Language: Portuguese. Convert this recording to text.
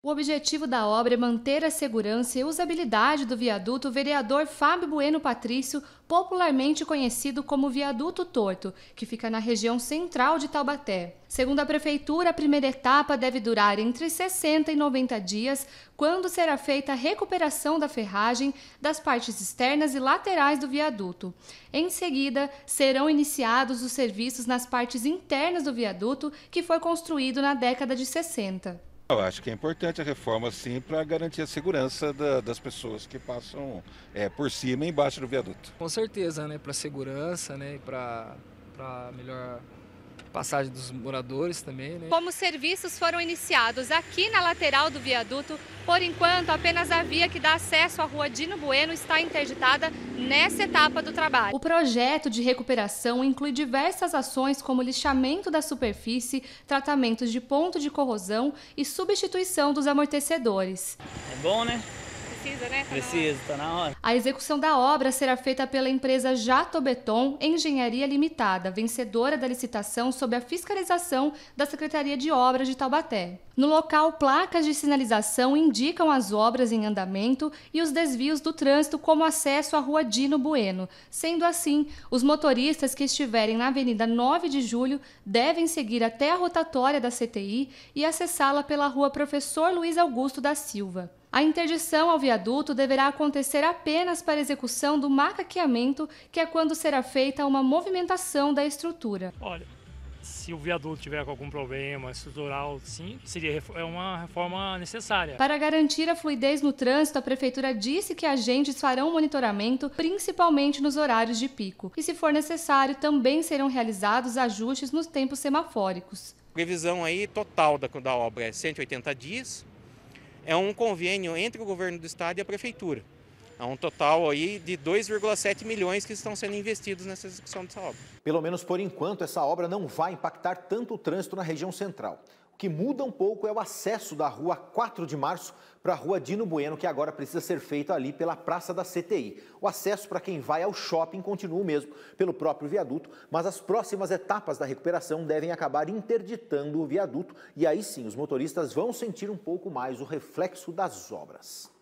O objetivo da obra é manter a segurança e usabilidade do viaduto vereador Fábio Bueno Patrício, popularmente conhecido como Viaduto Torto, que fica na região central de Taubaté. Segundo a prefeitura, a primeira etapa deve durar entre 60 e 90 dias, quando será feita a recuperação da ferragem das partes externas e laterais do viaduto. Em seguida, serão iniciados os serviços nas partes internas do viaduto, que foi construído na década de 60. Eu acho que é importante a reforma, sim, para garantir a segurança da, das pessoas que passam é, por cima e embaixo do viaduto. Com certeza, né? Para segurança, né? Para melhor passagem dos moradores também. Né? Como os serviços foram iniciados aqui na lateral do viaduto, por enquanto apenas a via que dá acesso à rua Dino Bueno está interditada nessa etapa do trabalho. O projeto de recuperação inclui diversas ações como lixamento da superfície, tratamentos de ponto de corrosão e substituição dos amortecedores. É bom, né? precisa, né? Tá Precisa, tá na hora. A execução da obra será feita pela empresa Jato Beton Engenharia Limitada, vencedora da licitação sob a fiscalização da Secretaria de Obras de Taubaté. No local, placas de sinalização indicam as obras em andamento e os desvios do trânsito, como acesso à rua Dino Bueno. Sendo assim, os motoristas que estiverem na Avenida 9 de Julho devem seguir até a rotatória da CTI e acessá-la pela rua Professor Luiz Augusto da Silva. A interdição ao viaduto deverá acontecer apenas para execução do macaqueamento, que é quando será feita uma movimentação da estrutura. Olha, se o viaduto tiver algum problema estrutural, sim, seria é uma reforma necessária. Para garantir a fluidez no trânsito, a prefeitura disse que agentes farão monitoramento, principalmente nos horários de pico. E se for necessário, também serão realizados ajustes nos tempos semafóricos. Previsão aí total da, da obra é 180 dias é um convênio entre o governo do estado e a prefeitura. Há é um total aí de 2,7 milhões que estão sendo investidos nessa execução dessa obra. Pelo menos por enquanto, essa obra não vai impactar tanto o trânsito na região central que muda um pouco é o acesso da rua 4 de março para a rua Dino Bueno, que agora precisa ser feito ali pela Praça da CTI. O acesso para quem vai ao shopping continua o mesmo pelo próprio viaduto, mas as próximas etapas da recuperação devem acabar interditando o viaduto e aí sim os motoristas vão sentir um pouco mais o reflexo das obras.